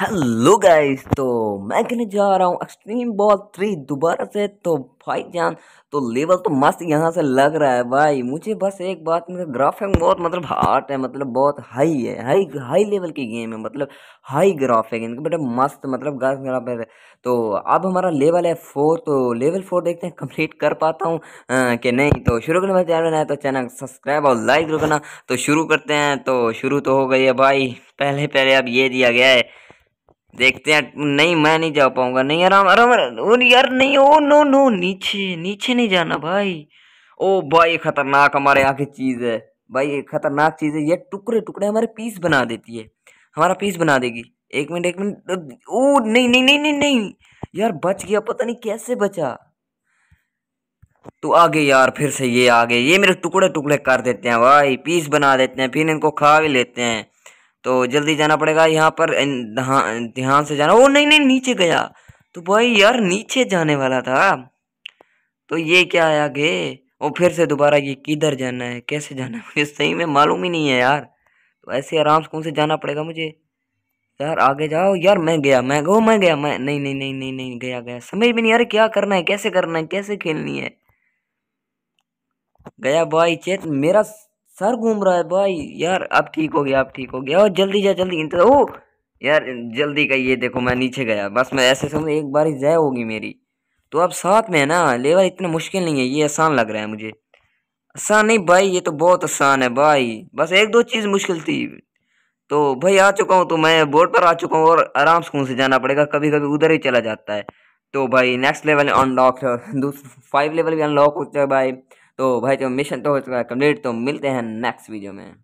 hello guys तो मैं कहने जा रहा हूँ एक्सट्रीम बॉल थ्री दोबारा से तो भाई जान तो लेवल तो मस्त यहाँ से लग रहा है भाई मुझे बस एक बात मतलब ग्राफिक बहुत मतलब हार्ट है मतलब बहुत हाई है हाई हाई लेवल की गेम है मतलब हाई ग्राफिक इनके बेटा मस्त मतलब ग्राफिक तो अब हमारा लेवल है फोर तो लेवल फोर देखते हैं कंप्लीट कर पाता हूँ कि नहीं तो शुरू करने चैनल है तो चैनल सब्सक्राइब और लाइक करना तो शुरू करते हैं तो शुरू तो हो गई है भाई पहले पहले अब ये दिया गया है देखते हैं नहीं मैं नहीं जा पाऊंगा नहीं आराम आराम यार नहीं ओ नो नो नीचे नीचे नहीं जाना भाई ओ भाई खतरनाक हमारे यहाँ की चीज़ है भाई ये खतरनाक चीज़ है ये टुकड़े टुकड़े हमारे पीस बना देती है हमारा पीस बना देगी एक मिनट एक मिनट ओ नहीं नहीं नहीं नहीं नहीं यार बच गया पता नहीं कैसे बचा तो आगे यार फिर से ये आगे ये मेरे टुकड़े टुकड़े कर देते हैं भाई पीस बना देते हैं फिर इनको खा भी लेते हैं तो जल्दी जाना पड़ेगा यहाँ पर ध्यान से जाना ओ नहीं नहीं नीचे गया तो भाई यार नीचे जाने वाला था तो ये क्या है आगे वो फिर से दोबारा ये किधर जाना है कैसे जाना है सही में मालूम ही नहीं है यार तो ऐसे आराम से कौन से जाना पड़ेगा मुझे यार आगे जाओ यार मैं गया मैं गो मैं गया मैं नहीं नहीं नहीं नहीं नहीं गया गया समझ में नहीं यार क्या करना है कैसे करना है कैसे खेलनी है गया भाई चेत मेरा सर घूम रहा है भाई यार अब ठीक हो गया अब ठीक हो गया और जल्दी जा जल्दी इंतजार तो, ओ यार जल्दी का ये देखो मैं नीचे गया बस मैं ऐसे समझ एक बार ही जय होगी मेरी तो अब साथ में है ना लेवल इतना मुश्किल नहीं है ये आसान लग रहा है मुझे आसान नहीं भाई ये तो बहुत आसान है भाई बस एक दो चीज़ मुश्किल थी तो भाई आ चुका हूँ तो मैं बोर्ड पर आ चुका हूँ और आराम सुकून से जाना पड़ेगा कभी कभी उधर ही चला जाता है तो भाई नेक्स्ट लेवल अनलॉक दूसरा फाइव लेवल भी अनलॉक होता है भाई तो भाई जो मिशन तो हो चुका है कम्प्लीट तो मिलते हैं नेक्स्ट वीडियो में